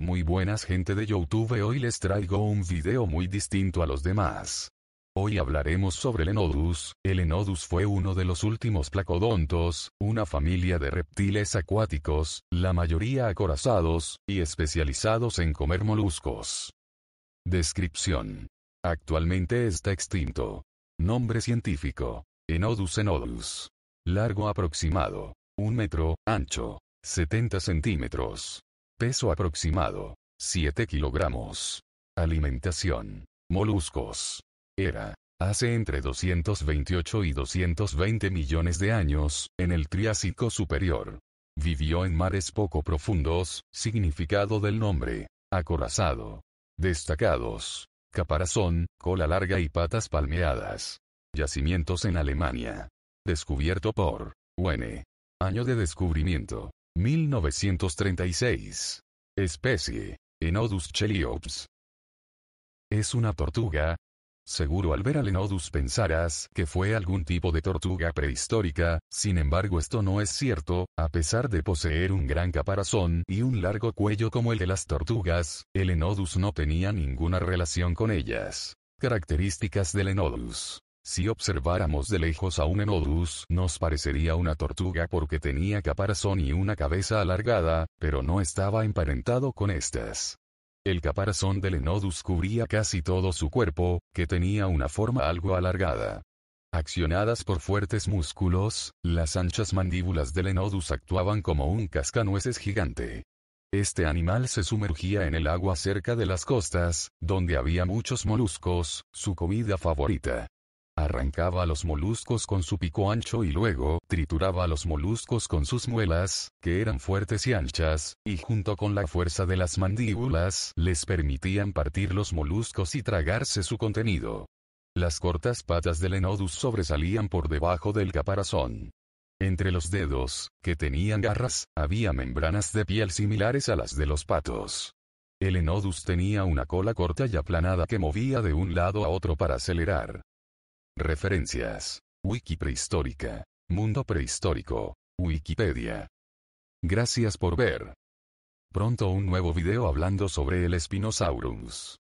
Muy buenas gente de Youtube hoy les traigo un video muy distinto a los demás. Hoy hablaremos sobre el Enodus, el Enodus fue uno de los últimos placodontos, una familia de reptiles acuáticos, la mayoría acorazados, y especializados en comer moluscos. Descripción. Actualmente está extinto. Nombre científico. Enodus enodus. Largo aproximado. Un metro, ancho. 70 centímetros. Peso aproximado. 7 kilogramos. Alimentación. Moluscos. Era. Hace entre 228 y 220 millones de años, en el Triásico Superior. Vivió en mares poco profundos, significado del nombre. Acorazado. Destacados. Caparazón, cola larga y patas palmeadas. Yacimientos en Alemania. Descubierto por. UN. Año de descubrimiento. 1936. Especie. Enodus cheliops. Es una tortuga. Seguro al ver al Enodus pensarás que fue algún tipo de tortuga prehistórica, sin embargo esto no es cierto, a pesar de poseer un gran caparazón y un largo cuello como el de las tortugas, el Enodus no tenía ninguna relación con ellas. Características del Enodus. Si observáramos de lejos a un enodus nos parecería una tortuga porque tenía caparazón y una cabeza alargada, pero no estaba emparentado con estas. El caparazón del enodus cubría casi todo su cuerpo, que tenía una forma algo alargada. Accionadas por fuertes músculos, las anchas mandíbulas del enodus actuaban como un cascanueces gigante. Este animal se sumergía en el agua cerca de las costas, donde había muchos moluscos, su comida favorita. Arrancaba a los moluscos con su pico ancho y luego, trituraba a los moluscos con sus muelas, que eran fuertes y anchas, y junto con la fuerza de las mandíbulas, les permitían partir los moluscos y tragarse su contenido. Las cortas patas del Enodus sobresalían por debajo del caparazón. Entre los dedos, que tenían garras, había membranas de piel similares a las de los patos. El Enodus tenía una cola corta y aplanada que movía de un lado a otro para acelerar. Referencias. Wiki prehistórica. Mundo prehistórico. Wikipedia. Gracias por ver. Pronto un nuevo video hablando sobre el Spinosaurus.